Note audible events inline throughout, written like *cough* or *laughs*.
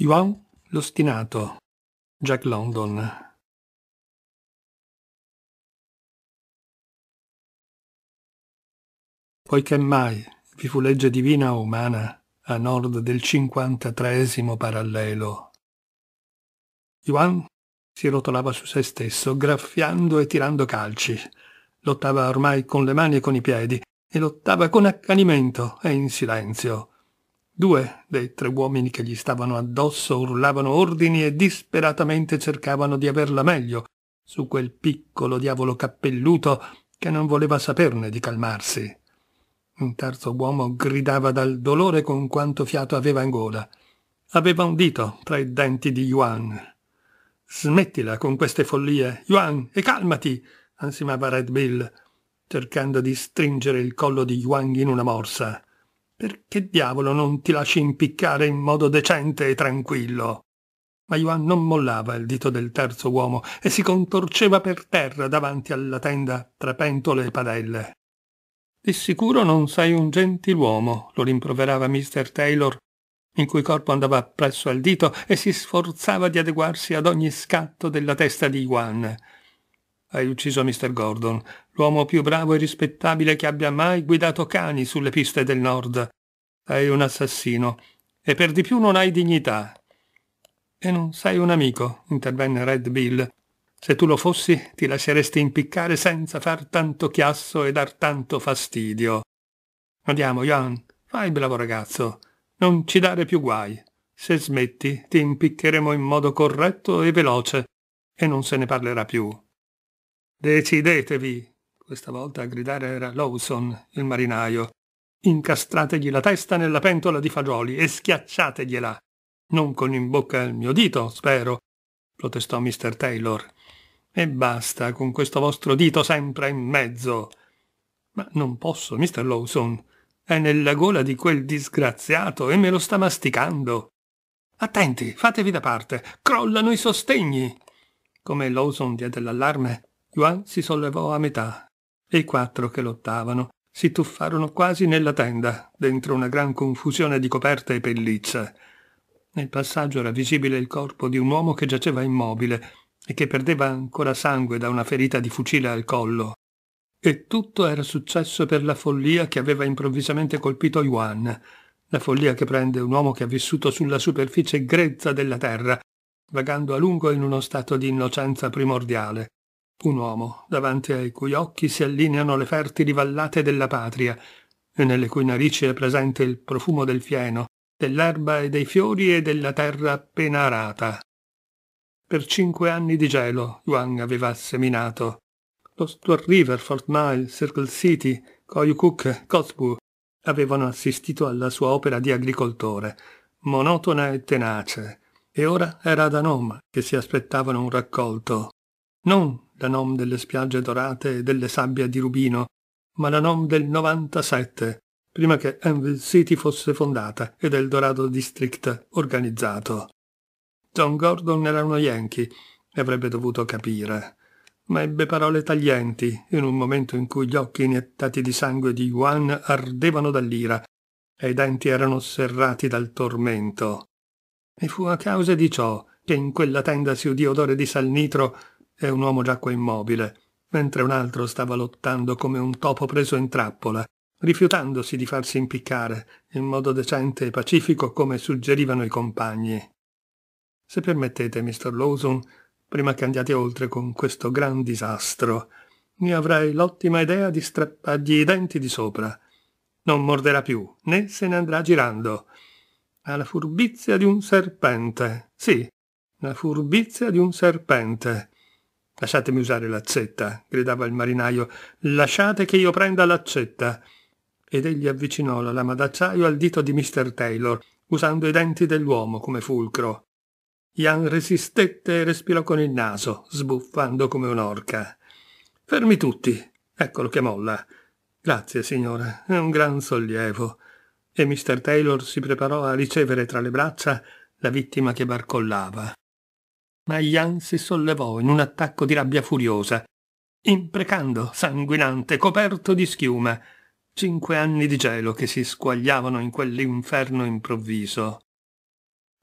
Yuan l'ostinato, Jack London. Poiché mai vi fu legge divina o umana a nord del cinquantatreesimo parallelo. Yuan si rotolava su se stesso, graffiando e tirando calci. Lottava ormai con le mani e con i piedi, e lottava con accanimento e in silenzio Due dei tre uomini che gli stavano addosso urlavano ordini e disperatamente cercavano di averla meglio su quel piccolo diavolo cappelluto che non voleva saperne di calmarsi. Un terzo uomo gridava dal dolore con quanto fiato aveva in gola. Aveva un dito tra i denti di Yuan. Smettila con queste follie, Yuan, e calmati! ansimava Red Bill, cercando di stringere il collo di Yuan in una morsa. Perché diavolo non ti lasci impiccare in modo decente e tranquillo? Ma Yuan non mollava il dito del terzo uomo e si contorceva per terra davanti alla tenda tra pentole e padelle. Di sicuro non sei un gentiluomo, lo rimproverava Mr. Taylor, in cui corpo andava presso al dito e si sforzava di adeguarsi ad ogni scatto della testa di Yuan. Hai ucciso Mr. Gordon, l'uomo più bravo e rispettabile che abbia mai guidato cani sulle piste del nord. Sei un assassino. E per di più non hai dignità. E non sei un amico, intervenne Red Bill. Se tu lo fossi, ti lasceresti impiccare senza far tanto chiasso e dar tanto fastidio. Andiamo, Jan, fai bravo ragazzo. Non ci dare più guai. Se smetti, ti impiccheremo in modo corretto e veloce, e non se ne parlerà più. Decidetevi! Questa volta a gridare era Lawson, il marinaio. Incastrategli la testa nella pentola di fagioli e schiacciategliela. Non con in bocca il mio dito, spero, protestò Mr. Taylor. E basta con questo vostro dito sempre in mezzo. Ma non posso, mister Lawson. È nella gola di quel disgraziato e me lo sta masticando. Attenti, fatevi da parte. Crollano i sostegni. Come Lawson diede l'allarme, Yuan si sollevò a metà e i quattro che lottavano si tuffarono quasi nella tenda, dentro una gran confusione di coperte e pellicce. Nel passaggio era visibile il corpo di un uomo che giaceva immobile e che perdeva ancora sangue da una ferita di fucile al collo. E tutto era successo per la follia che aveva improvvisamente colpito Yuan, la follia che prende un uomo che ha vissuto sulla superficie grezza della terra, vagando a lungo in uno stato di innocenza primordiale un uomo davanti ai cui occhi si allineano le fertili vallate della patria e nelle cui narici è presente il profumo del fieno, dell'erba e dei fiori e della terra appena arata. Per cinque anni di gelo Yuan aveva seminato. Lo Stuart River, Fort Mile, Circle City, Koyukuk, Kotzbu avevano assistito alla sua opera di agricoltore, monotona e tenace, e ora era da Nome che si aspettavano un raccolto, non la nom delle spiagge dorate e delle sabbie di Rubino, ma la nom del 97, prima che Anvil City fosse fondata e del Eldorado District organizzato. John Gordon era uno Yankee e avrebbe dovuto capire, ma ebbe parole taglienti in un momento in cui gli occhi iniettati di sangue di Yuan ardevano dall'ira e i denti erano serrati dal tormento. E fu a causa di ciò che in quella tenda si udì odore di salnitro e un uomo giacque immobile, mentre un altro stava lottando come un topo preso in trappola, rifiutandosi di farsi impiccare in modo decente e pacifico come suggerivano i compagni. Se permettete, mister Lawson, prima che andiate oltre con questo gran disastro, mi avrei l'ottima idea di strappargli i denti di sopra. Non morderà più, né se ne andrà girando. Ha la furbizia di un serpente, sì, la furbizia di un serpente. Lasciatemi usare l'accetta, gridava il marinaio. Lasciate che io prenda l'accetta. Ed egli avvicinò la lama d'acciaio al dito di Mr. Taylor, usando i denti dell'uomo come fulcro. Ian resistette e respirò con il naso, sbuffando come un'orca. Fermi tutti. Eccolo che molla. Grazie, signora, è un gran sollievo. E Mr. Taylor si preparò a ricevere tra le braccia la vittima che barcollava ma Yan si sollevò in un attacco di rabbia furiosa, imprecando, sanguinante, coperto di schiuma, cinque anni di gelo che si squagliavano in quell'inferno improvviso.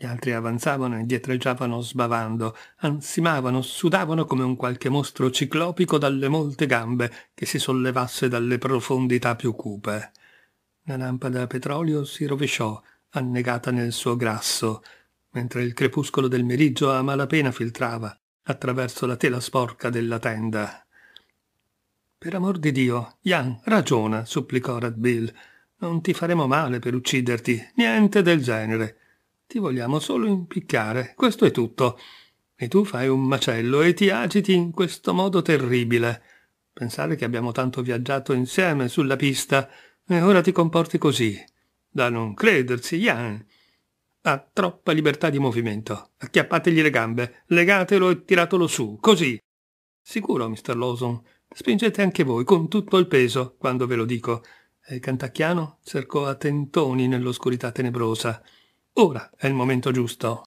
Gli altri avanzavano e dietreggiavano sbavando, ansimavano, sudavano come un qualche mostro ciclopico dalle molte gambe che si sollevasse dalle profondità più cupe. La lampada a petrolio si rovesciò, annegata nel suo grasso, mentre il crepuscolo del meriggio a malapena filtrava attraverso la tela sporca della tenda. Per amor di Dio, Jan, ragiona, supplicò Radbill. Non ti faremo male per ucciderti, niente del genere. Ti vogliamo solo impiccare, questo è tutto. E tu fai un macello e ti agiti in questo modo terribile. Pensare che abbiamo tanto viaggiato insieme sulla pista e ora ti comporti così. Da non credersi, Jan. Ha troppa libertà di movimento. Acchiappategli le gambe, legatelo e tiratelo su, così. Sicuro, mister Lawson. Spingete anche voi, con tutto il peso, quando ve lo dico. E il cantacchiano cercò a tentoni nell'oscurità tenebrosa. Ora è il momento giusto.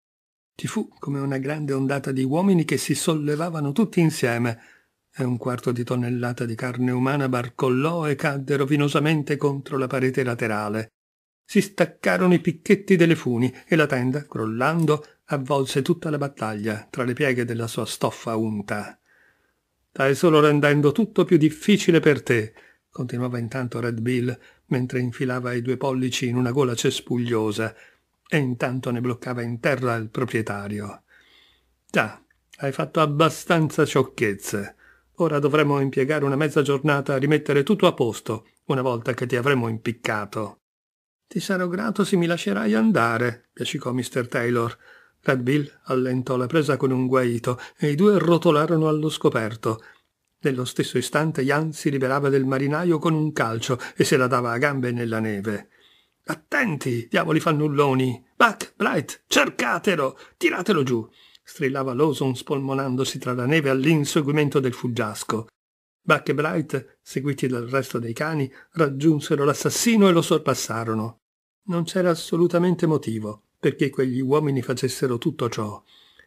Ci fu come una grande ondata di uomini che si sollevavano tutti insieme, e un quarto di tonnellata di carne umana barcollò e cadde rovinosamente contro la parete laterale si staccarono i picchetti delle funi e la tenda, crollando, avvolse tutta la battaglia tra le pieghe della sua stoffa unta. Stai solo rendendo tutto più difficile per te, continuava intanto Red Bill mentre infilava i due pollici in una gola cespugliosa e intanto ne bloccava in terra il proprietario. Già, hai fatto abbastanza sciocchezze. Ora dovremo impiegare una mezza giornata a rimettere tutto a posto, una volta che ti avremo impiccato. Ti sarò grato se mi lascerai andare, piacicò Mr. Taylor. Red Bill allentò la presa con un guaito e i due rotolarono allo scoperto. Nello stesso istante Jan si liberava del marinaio con un calcio e se la dava a gambe nella neve. Attenti, diavoli fannulloni! Buck, Bright, cercatelo! Tiratelo giù! strillava Lawson spolmonandosi tra la neve all'inseguimento del fuggiasco. Buck e Bright, seguiti dal resto dei cani, raggiunsero l'assassino e lo sorpassarono. Non c'era assolutamente motivo perché quegli uomini facessero tutto ciò,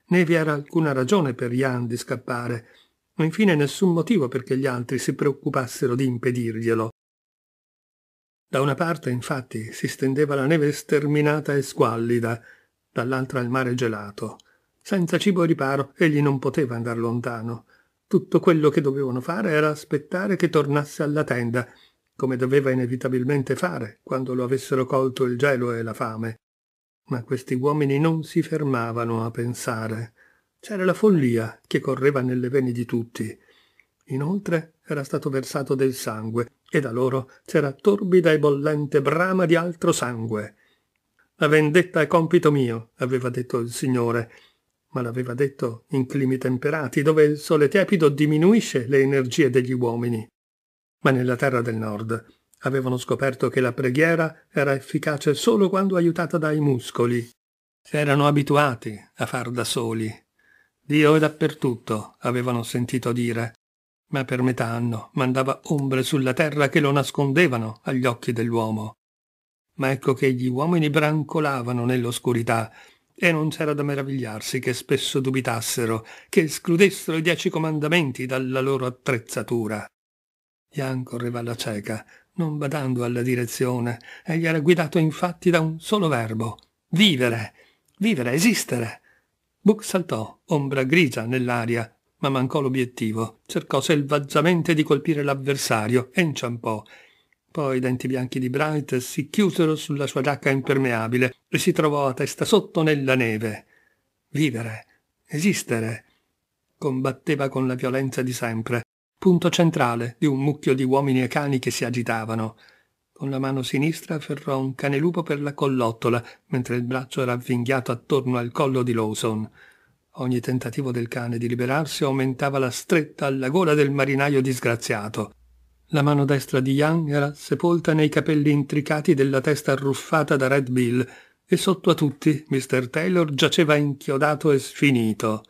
né vi era alcuna ragione per Jan di scappare, o infine nessun motivo perché gli altri si preoccupassero di impedirglielo. Da una parte, infatti, si stendeva la neve sterminata e squallida, dall'altra il mare gelato. Senza cibo e riparo egli non poteva andare lontano. Tutto quello che dovevano fare era aspettare che tornasse alla tenda come doveva inevitabilmente fare quando lo avessero colto il gelo e la fame. Ma questi uomini non si fermavano a pensare. C'era la follia che correva nelle vene di tutti. Inoltre era stato versato del sangue e da loro c'era torbida e bollente brama di altro sangue. La vendetta è compito mio, aveva detto il Signore, ma l'aveva detto in climi temperati dove il sole tiepido diminuisce le energie degli uomini ma nella terra del nord avevano scoperto che la preghiera era efficace solo quando aiutata dai muscoli. Erano abituati a far da soli. Dio è dappertutto, avevano sentito dire, ma per metà anno mandava ombre sulla terra che lo nascondevano agli occhi dell'uomo. Ma ecco che gli uomini brancolavano nell'oscurità, e non c'era da meravigliarsi che spesso dubitassero, che escludessero i dieci comandamenti dalla loro attrezzatura. Jan correva alla cieca, non badando alla direzione, egli era guidato infatti da un solo verbo, vivere, vivere, esistere. Buck saltò, ombra grigia nell'aria, ma mancò l'obiettivo, cercò selvaggiamente di colpire l'avversario e inciampò. Poi i denti bianchi di Bright si chiusero sulla sua giacca impermeabile e si trovò a testa sotto nella neve. Vivere, esistere. Combatteva con la violenza di sempre, punto centrale di un mucchio di uomini e cani che si agitavano. Con la mano sinistra afferrò un cane lupo per la collottola, mentre il braccio era avvinghiato attorno al collo di Lawson. Ogni tentativo del cane di liberarsi aumentava la stretta alla gola del marinaio disgraziato. La mano destra di Young era sepolta nei capelli intricati della testa arruffata da Red Bill, e sotto a tutti Mr. Taylor giaceva inchiodato e sfinito.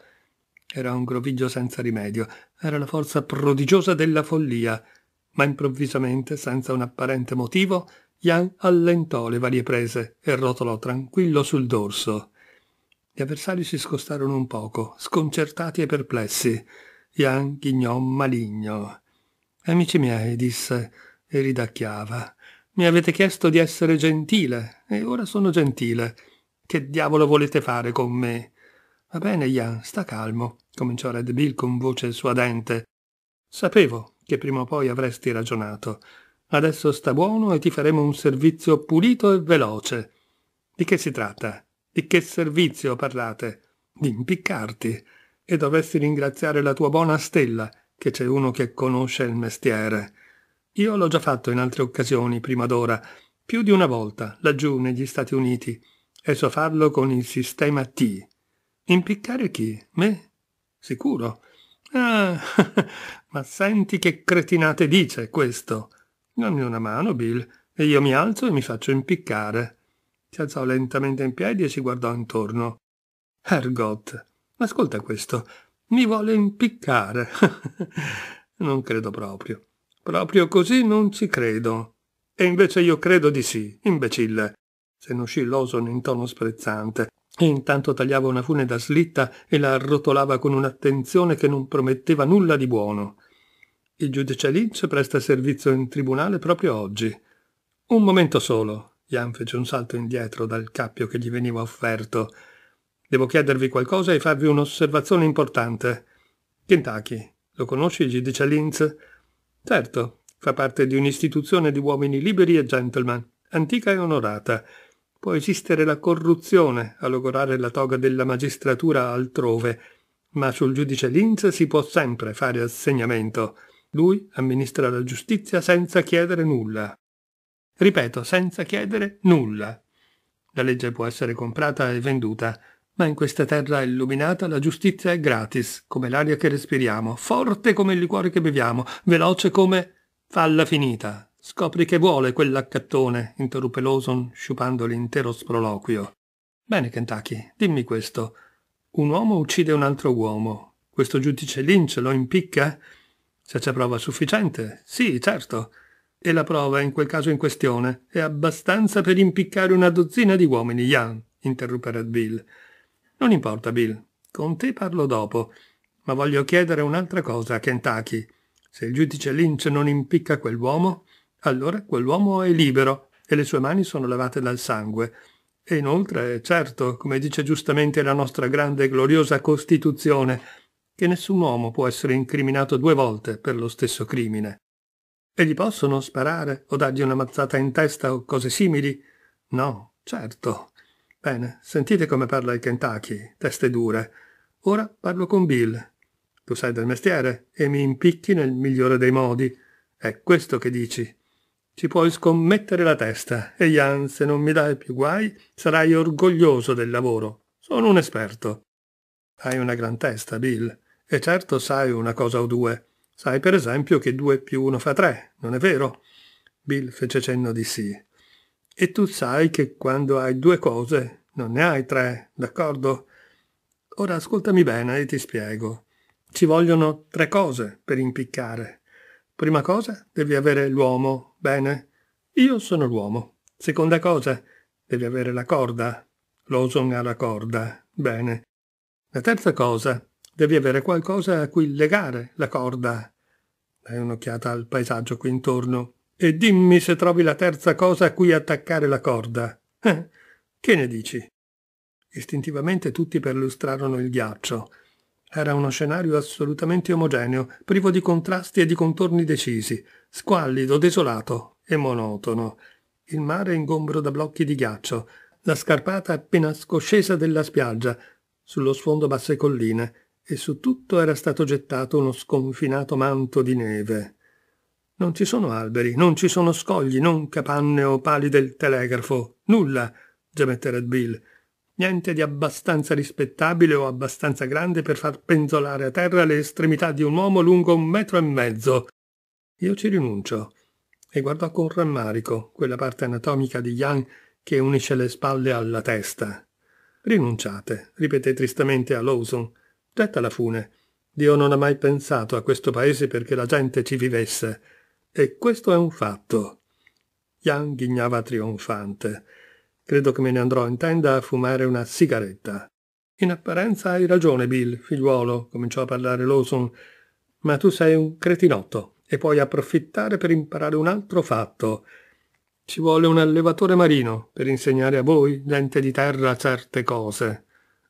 Era un groviglio senza rimedio, era la forza prodigiosa della follia, ma improvvisamente, senza un apparente motivo, Jan allentò le varie prese e rotolò tranquillo sul dorso. Gli avversari si scostarono un poco, sconcertati e perplessi. Jan ghignò maligno. Amici miei, disse, e ridacchiava, mi avete chiesto di essere gentile, e ora sono gentile. Che diavolo volete fare con me? Va bene, Jan, sta calmo, cominciò Red Bill con voce suadente. Sapevo che prima o poi avresti ragionato. Adesso sta buono e ti faremo un servizio pulito e veloce. Di che si tratta? Di che servizio parlate? Di impiccarti. E dovresti ringraziare la tua buona stella, che c'è uno che conosce il mestiere. Io l'ho già fatto in altre occasioni prima d'ora, più di una volta, laggiù negli Stati Uniti, e so farlo con il sistema T. Impiccare chi? Me? Sicuro? Ah, *laughs* ma senti che cretinate dice questo. Dammi una mano, Bill, e io mi alzo e mi faccio impiccare. Si alzò lentamente in piedi e si guardò intorno. Ergot, ascolta questo, mi vuole impiccare. *laughs* non credo proprio. Proprio così non ci credo. E invece io credo di sì, imbecille. Se ne uscì Lawson in tono sprezzante e intanto tagliava una fune da slitta e la arrotolava con un'attenzione che non prometteva nulla di buono. Il giudice Lynch presta servizio in tribunale proprio oggi. Un momento solo. Jan fece un salto indietro dal cappio che gli veniva offerto. Devo chiedervi qualcosa e farvi un'osservazione importante. Kentucky, lo conosci il giudice Lynch? Certo, fa parte di un'istituzione di uomini liberi e gentleman, antica e onorata, può esistere la corruzione a logorare la toga della magistratura altrove, ma sul giudice Linz si può sempre fare assegnamento. Lui amministra la giustizia senza chiedere nulla. Ripeto, senza chiedere nulla. La legge può essere comprata e venduta, ma in questa terra illuminata la giustizia è gratis, come l'aria che respiriamo, forte come il liquore che beviamo, veloce come... falla finita, Scopri che vuole quell'accattone, interruppe Lawson, sciupando l'intero sproloquio. Bene, Kentucky, dimmi questo. Un uomo uccide un altro uomo. Questo giudice Lynch lo impicca? Se c'è prova sufficiente, sì, certo. E la prova, in quel caso in questione, è abbastanza per impiccare una dozzina di uomini, Jan, interruppe Red Bill. Non importa, Bill. Con te parlo dopo. Ma voglio chiedere un'altra cosa, a Kentucky. Se il giudice Lynch non impicca quell'uomo, allora quell'uomo è libero e le sue mani sono lavate dal sangue. E inoltre, certo, come dice giustamente la nostra grande e gloriosa Costituzione, che nessun uomo può essere incriminato due volte per lo stesso crimine. E gli possono sparare o dargli una mazzata in testa o cose simili? No, certo. Bene, sentite come parla il Kentucky, teste dure. Ora parlo con Bill. Tu sai del mestiere e mi impicchi nel migliore dei modi. È questo che dici. Ci puoi scommettere la testa, e Jan, se non mi dai più guai, sarai orgoglioso del lavoro. Sono un esperto. Hai una gran testa, Bill, e certo sai una cosa o due. Sai per esempio che due più uno fa tre, non è vero? Bill fece cenno di sì. E tu sai che quando hai due cose non ne hai tre, d'accordo? Ora ascoltami bene e ti spiego. Ci vogliono tre cose per impiccare. Prima cosa, devi avere l'uomo, bene? Io sono l'uomo. Seconda cosa, devi avere la corda. Lawson ha la corda, bene. La terza cosa, devi avere qualcosa a cui legare la corda. Dai un'occhiata al paesaggio qui intorno. E dimmi se trovi la terza cosa a cui attaccare la corda. Eh, che ne dici? Istintivamente tutti perlustrarono il ghiaccio. Era uno scenario assolutamente omogeneo, privo di contrasti e di contorni decisi, squallido, desolato e monotono. Il mare ingombro da blocchi di ghiaccio, la scarpata appena scoscesa della spiaggia, sullo sfondo basse colline, e su tutto era stato gettato uno sconfinato manto di neve. Non ci sono alberi, non ci sono scogli, non capanne o pali del telegrafo, nulla, gemette Red Bill Niente di abbastanza rispettabile o abbastanza grande per far penzolare a terra le estremità di un uomo lungo un metro e mezzo. Io ci rinuncio. E guardò con rammarico quella parte anatomica di Yang che unisce le spalle alla testa. Rinunciate, ripeté tristamente a Lawson. Getta la fune. Dio non ha mai pensato a questo paese perché la gente ci vivesse. E questo è un fatto. Yang ghignava trionfante. Credo che me ne andrò in tenda a fumare una sigaretta. In apparenza hai ragione, Bill, figliuolo, cominciò a parlare Lawson, ma tu sei un cretinotto e puoi approfittare per imparare un altro fatto. Ci vuole un allevatore marino per insegnare a voi, gente di terra, certe cose.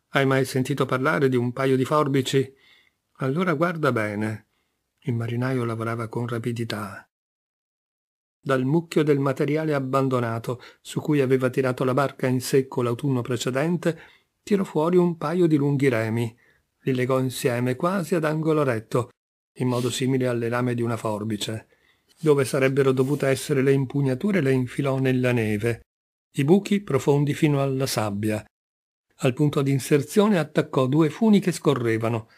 Hai mai sentito parlare di un paio di forbici? Allora guarda bene. Il marinaio lavorava con rapidità dal mucchio del materiale abbandonato su cui aveva tirato la barca in secco l'autunno precedente, tirò fuori un paio di lunghi remi, li legò insieme quasi ad angolo retto, in modo simile alle lame di una forbice, dove sarebbero dovute essere le impugnature le infilò nella neve, i buchi profondi fino alla sabbia. Al punto di inserzione attaccò due funi che scorrevano,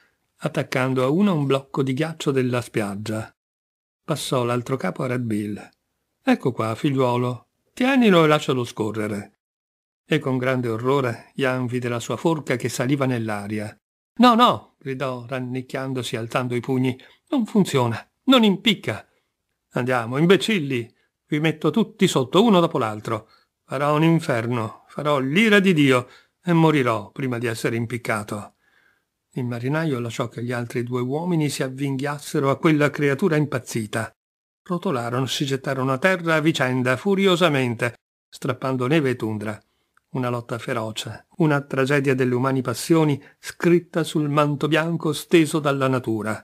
attaccando a una un blocco di ghiaccio della spiaggia. Passò l'altro capo a Red Bill. Ecco qua, figliuolo, tienilo e lascialo scorrere. E con grande orrore Jan vide la sua forca che saliva nell'aria. No, no, gridò, rannicchiandosi, alzando i pugni. Non funziona, non impicca. Andiamo, imbecilli. Vi metto tutti sotto, uno dopo l'altro. Farò un inferno, farò l'ira di Dio e morirò prima di essere impiccato. Il marinaio lasciò che gli altri due uomini si avvinghiassero a quella creatura impazzita rotolarono, si gettarono a terra a vicenda, furiosamente, strappando neve e tundra. Una lotta feroce, una tragedia delle umane passioni scritta sul manto bianco steso dalla natura.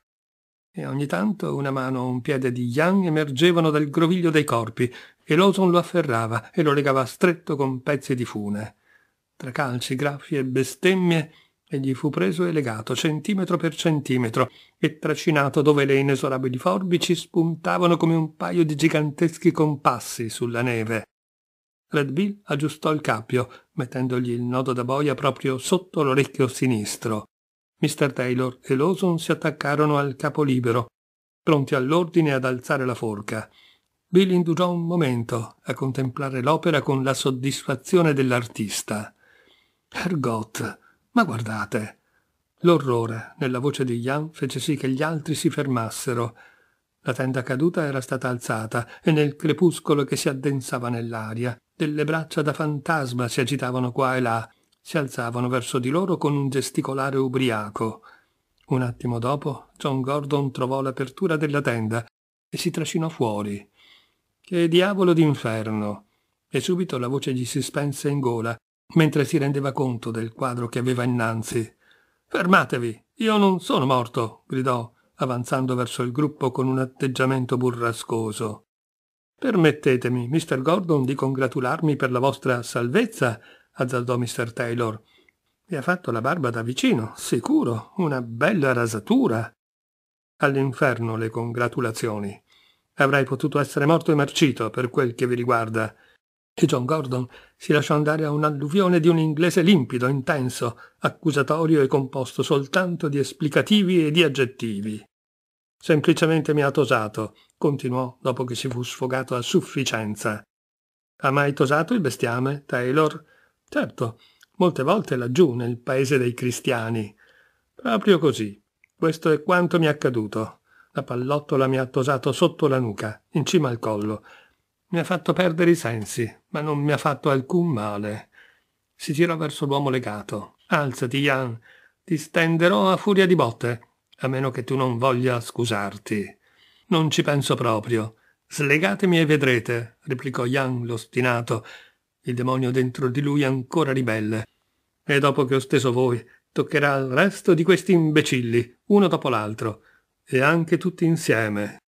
E ogni tanto una mano o un piede di Yang emergevano dal groviglio dei corpi, e Lawson lo afferrava e lo legava stretto con pezzi di fune. Tra calci, graffi e bestemmie Egli fu preso e legato centimetro per centimetro e trascinato dove le inesorabili forbici spuntavano come un paio di giganteschi compassi sulla neve. Red Bill aggiustò il cappio, mettendogli il nodo da boia proprio sotto l'orecchio sinistro. Mr. Taylor e Lawson si attaccarono al capo libero, pronti all'ordine ad alzare la forca. Bill indugiò un momento a contemplare l'opera con la soddisfazione dell'artista. Ergot! Ma guardate. L'orrore nella voce di Jan fece sì che gli altri si fermassero. La tenda caduta era stata alzata e nel crepuscolo che si addensava nell'aria, delle braccia da fantasma si agitavano qua e là, si alzavano verso di loro con un gesticolare ubriaco. Un attimo dopo John Gordon trovò l'apertura della tenda e si trascinò fuori. Che diavolo d'inferno! E subito la voce gli si spense in gola mentre si rendeva conto del quadro che aveva innanzi. Fermatevi, io non sono morto, gridò, avanzando verso il gruppo con un atteggiamento burrascoso. Permettetemi, Mr. Gordon, di congratularmi per la vostra salvezza, azzardò Mr. Taylor. Vi ha fatto la barba da vicino, sicuro, una bella rasatura. All'inferno le congratulazioni. Avrei potuto essere morto e marcito, per quel che vi riguarda. E John Gordon si lasciò andare a un'alluvione di un inglese limpido, intenso, accusatorio e composto soltanto di esplicativi e di aggettivi. Semplicemente mi ha tosato, continuò dopo che si fu sfogato a sufficienza. Ha mai tosato il bestiame, Taylor? Certo, molte volte laggiù, nel paese dei cristiani. Proprio così. Questo è quanto mi è accaduto. La pallottola mi ha tosato sotto la nuca, in cima al collo, mi ha fatto perdere i sensi, ma non mi ha fatto alcun male. Si tirò verso l'uomo legato. Alzati, Jan. Ti stenderò a furia di botte, a meno che tu non voglia scusarti. Non ci penso proprio. Slegatemi e vedrete, replicò Jan l'ostinato, il demonio dentro di lui ancora ribelle. E dopo che ho steso voi, toccherà al resto di questi imbecilli, uno dopo l'altro, e anche tutti insieme.